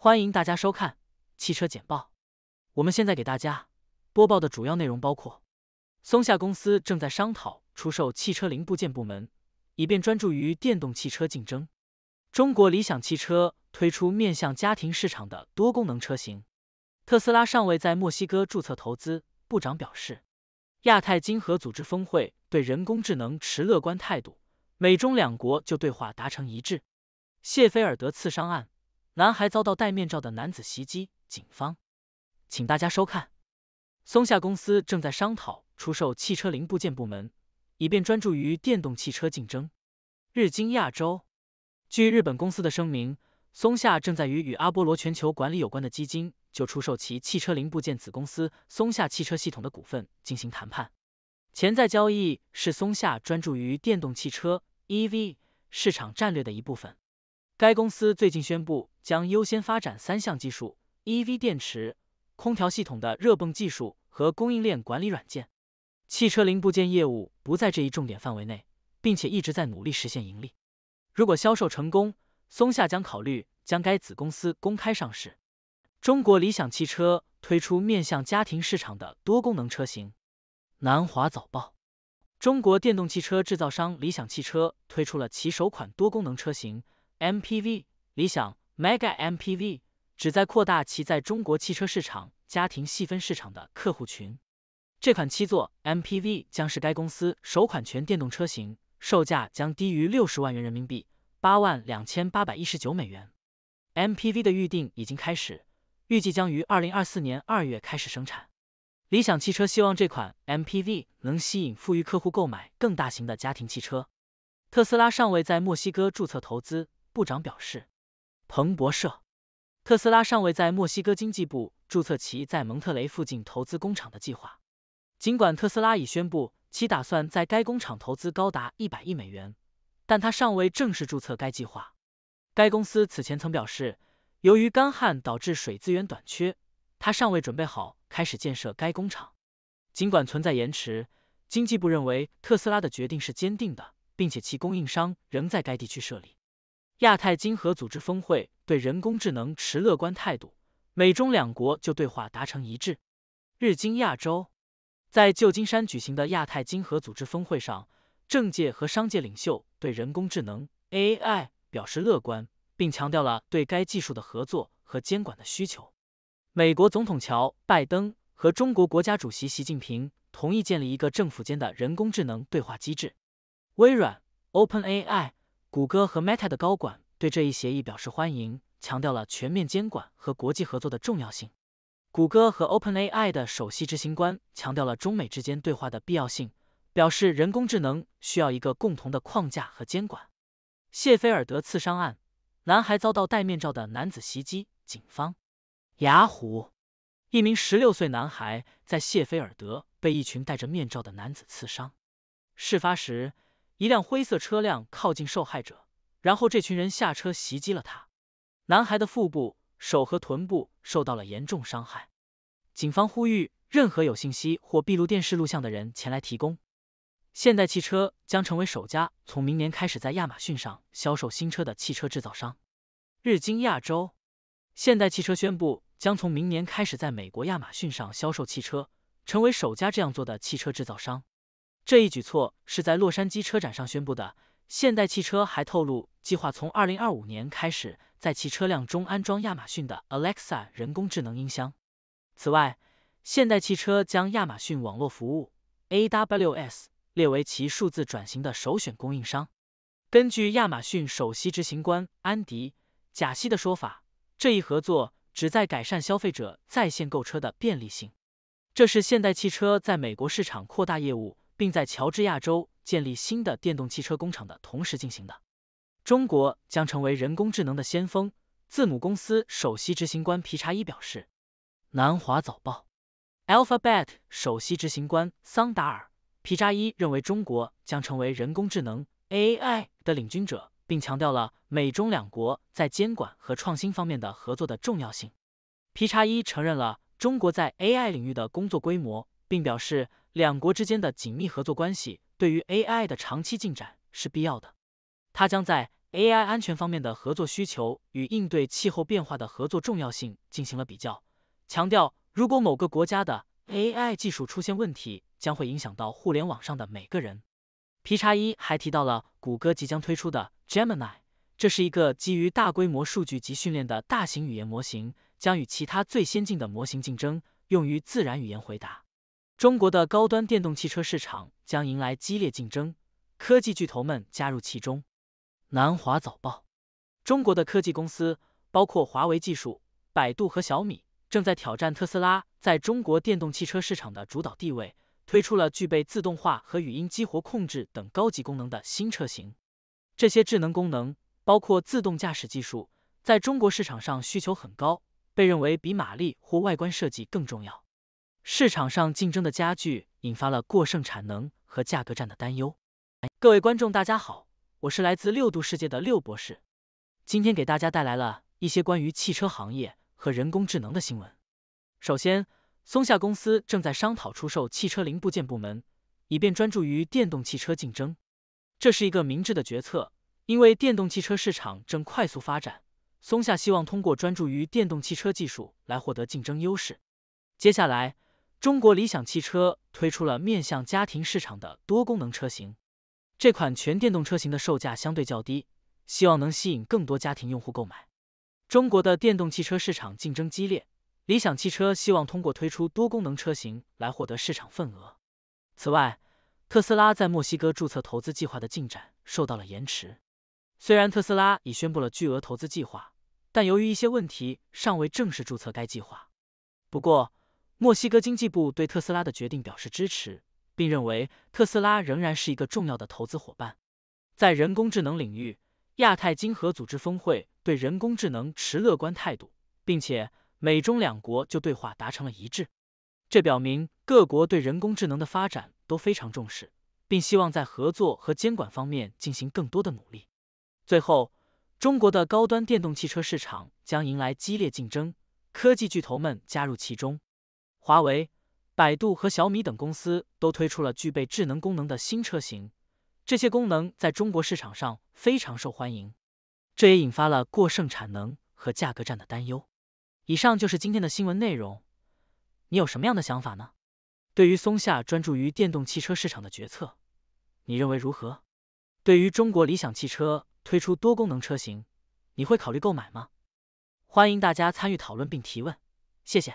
欢迎大家收看汽车简报。我们现在给大家播报的主要内容包括：松下公司正在商讨出售汽车零部件部门，以便专注于电动汽车竞争。中国理想汽车推出面向家庭市场的多功能车型。特斯拉尚未在墨西哥注册投资。部长表示，亚太经合组织峰会对人工智能持乐观态度。美中两国就对话达成一致。谢菲尔德刺伤案。男孩遭到戴面罩的男子袭击，警方，请大家收看。松下公司正在商讨出售汽车零部件部门，以便专注于电动汽车竞争。日经亚洲，据日本公司的声明，松下正在与与阿波罗全球管理有关的基金就出售其汽车零部件子公司松下汽车系统的股份进行谈判。潜在交易是松下专注于电动汽车 EV 市场战略的一部分。该公司最近宣布将优先发展三项技术：EV 电池、空调系统的热泵技术和供应链管理软件。汽车零部件业务不在这一重点范围内，并且一直在努力实现盈利。如果销售成功，松下将考虑将该子公司公开上市。中国理想汽车推出面向家庭市场的多功能车型。南华早报：中国电动汽车制造商理想汽车推出了其首款多功能车型。MPV 理想 Mega MPV 旨在扩大其在中国汽车市场家庭细分市场的客户群。这款七座 MPV 将是该公司首款全电动车型，售价将低于六十万元人民币，八万两千八百一十九美元。MPV 的预定已经开始，预计将于二零二四年二月开始生产。理想汽车希望这款 MPV 能吸引富裕客户购买更大型的家庭汽车。特斯拉尚未在墨西哥注册投资。部长表示，彭博社，特斯拉尚未在墨西哥经济部注册其在蒙特雷附近投资工厂的计划。尽管特斯拉已宣布其打算在该工厂投资高达一百亿美元，但他尚未正式注册该计划。该公司此前曾表示，由于干旱导致水资源短缺，他尚未准备好开始建设该工厂。尽管存在延迟，经济部认为特斯拉的决定是坚定的，并且其供应商仍在该地区设立。亚太经合组织峰会对人工智能持乐观态度，美中两国就对话达成一致。日经亚洲，在旧金山举行的亚太经合组织峰会上，政界和商界领袖对人工智能 AI 表示乐观，并强调了对该技术的合作和监管的需求。美国总统乔拜登和中国国家主席习近平同意建立一个政府间的人工智能对话机制。微软 OpenAI。谷歌和 Meta 的高管对这一协议表示欢迎，强调了全面监管和国际合作的重要性。谷歌和 OpenAI 的首席执行官强调了中美之间对话的必要性，表示人工智能需要一个共同的框架和监管。谢菲尔德刺伤案：男孩遭到戴面罩的男子袭击，警方。雅虎：一名十六岁男孩在谢菲尔德被一群戴着面罩的男子刺伤，事发时。一辆灰色车辆靠近受害者，然后这群人下车袭击了他。男孩的腹部、手和臀部受到了严重伤害。警方呼吁任何有信息或闭路电视录像的人前来提供。现代汽车将成为首家从明年开始在亚马逊上销售新车的汽车制造商。日经亚洲，现代汽车宣布将从明年开始在美国亚马逊上销售汽车，成为首家这样做的汽车制造商。这一举措是在洛杉矶车展上宣布的。现代汽车还透露，计划从二零二五年开始在其车辆中安装亚马逊的 Alexa 人工智能音箱。此外，现代汽车将亚马逊网络服务 AWS 列为其数字转型的首选供应商。根据亚马逊首席执行官安迪贾西的说法，这一合作旨在改善消费者在线购车的便利性。这是现代汽车在美国市场扩大业务。并在乔治亚州建立新的电动汽车工厂的同时进行的。中国将成为人工智能的先锋，字母公司首席执行官皮查伊表示。南华早报，Alphabet 首席执行官桑达尔·皮查伊认为中国将成为人工智能 AI 的领军者，并强调了美中两国在监管和创新方面的合作的重要性。皮查伊承认了中国在 AI 领域的工作规模，并表示。两国之间的紧密合作关系对于 AI 的长期进展是必要的。它将在 AI 安全方面的合作需求与应对气候变化的合作重要性进行了比较，强调如果某个国家的 AI 技术出现问题，将会影响到互联网上的每个人。皮查伊还提到了谷歌即将推出的 Gemini，这是一个基于大规模数据集训练的大型语言模型，将与其他最先进的模型竞争，用于自然语言回答。中国的高端电动汽车市场将迎来激烈竞争，科技巨头们加入其中。南华早报：中国的科技公司，包括华为、技术、百度和小米，正在挑战特斯拉在中国电动汽车市场的主导地位，推出了具备自动化和语音激活控制等高级功能的新车型。这些智能功能，包括自动驾驶技术，在中国市场上需求很高，被认为比马力或外观设计更重要。市场上竞争的加剧引发了过剩产能和价格战的担忧。各位观众，大家好，我是来自六度世界的六博士。今天给大家带来了一些关于汽车行业和人工智能的新闻。首先，松下公司正在商讨出售汽车零部件部门，以便专注于电动汽车竞争。这是一个明智的决策，因为电动汽车市场正快速发展。松下希望通过专注于电动汽车技术来获得竞争优势。接下来，中国理想汽车推出了面向家庭市场的多功能车型，这款全电动车型的售价相对较低，希望能吸引更多家庭用户购买。中国的电动汽车市场竞争激烈，理想汽车希望通过推出多功能车型来获得市场份额。此外，特斯拉在墨西哥注册投资计划的进展受到了延迟，虽然特斯拉已宣布了巨额投资计划，但由于一些问题尚未正式注册该计划。不过，墨西哥经济部对特斯拉的决定表示支持，并认为特斯拉仍然是一个重要的投资伙伴。在人工智能领域，亚太经合组织峰会对人工智能持乐观态度，并且美中两国就对话达成了一致。这表明各国对人工智能的发展都非常重视，并希望在合作和监管方面进行更多的努力。最后，中国的高端电动汽车市场将迎来激烈竞争，科技巨头们加入其中。华为、百度和小米等公司都推出了具备智能功能的新车型，这些功能在中国市场上非常受欢迎，这也引发了过剩产能和价格战的担忧。以上就是今天的新闻内容，你有什么样的想法呢？对于松下专注于电动汽车市场的决策，你认为如何？对于中国理想汽车推出多功能车型，你会考虑购买吗？欢迎大家参与讨论并提问，谢谢。